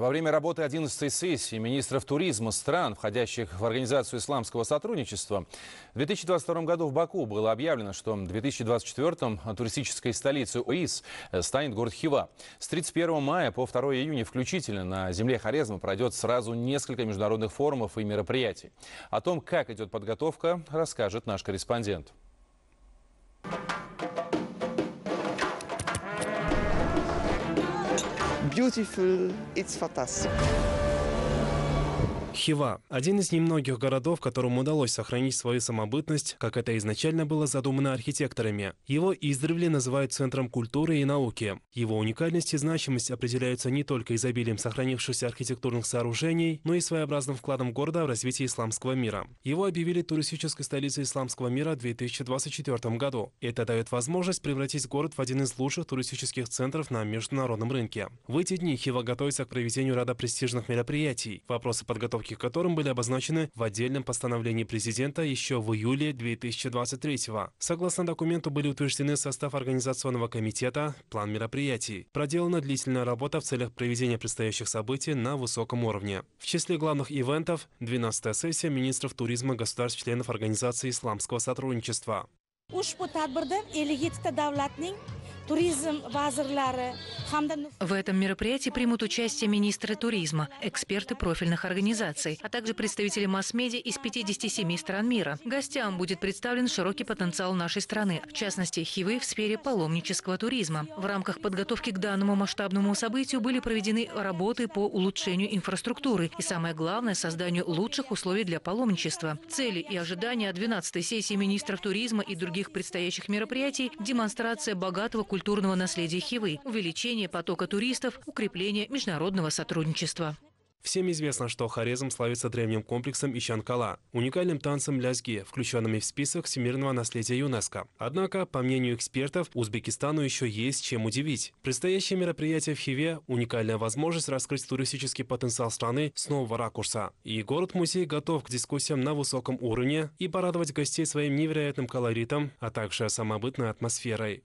Во время работы 11-й сессии министров туризма стран, входящих в Организацию исламского сотрудничества, в 2022 году в Баку было объявлено, что в 2024 туристической столицей ОИС станет город Хива. С 31 мая по 2 июня включительно на земле Хорезма пройдет сразу несколько международных форумов и мероприятий. О том, как идет подготовка, расскажет наш корреспондент. beautiful, it's fantastic. Хива – один из немногих городов, которому удалось сохранить свою самобытность, как это изначально было задумано архитекторами. Его издревле называют центром культуры и науки. Его уникальность и значимость определяются не только изобилием сохранившихся архитектурных сооружений, но и своеобразным вкладом города в развитие исламского мира. Его объявили туристической столицей исламского мира в 2024 году. Это дает возможность превратить город в один из лучших туристических центров на международном рынке. В эти дни Хива готовится к проведению ряда престижных мероприятий. Вопросы подготовки подготовки к которым были обозначены в отдельном постановлении президента еще в июле 2023 -го. Согласно документу были утверждены состав организационного комитета, план мероприятий. Проделана длительная работа в целях проведения предстоящих событий на высоком уровне. В числе главных ивентов – 12-я сессия министров туризма государств-членов Организации исламского сотрудничества. Ushbu tadbirda 57 davlatning turizm vazirlari, в этом мероприятии примут участие министры туризма, эксперты профильных организаций, а также представители масс-медиа из 57 стран мира. Гостям будет представлен широкий потенциал нашей страны, в частности, Хивы в сфере паломнического туризма. В рамках подготовки к данному масштабному событию были проведены работы по улучшению инфраструктуры и, самое главное, созданию лучших условий для паломничества. Цели и ожидания 12-й сессии министров туризма и других предстоящих мероприятий – демонстрация богатого культурного наследия Хивы, увеличение увеличение потока туристов, укрепление международного сотрудничества. Всем известно, что Хорезм славится древним комплексом Ищанкала, уникальным танцем лязги, включенными в список всемирного наследия ЮНЕСКО. Однако, по мнению экспертов, Узбекистану еще есть чем удивить. Предстоящее мероприятие в Хиве – уникальная возможность раскрыть туристический потенциал страны с нового ракурса. И город-музей готов к дискуссиям на высоком уровне и порадовать гостей своим невероятным колоритом, а также самобытной атмосферой.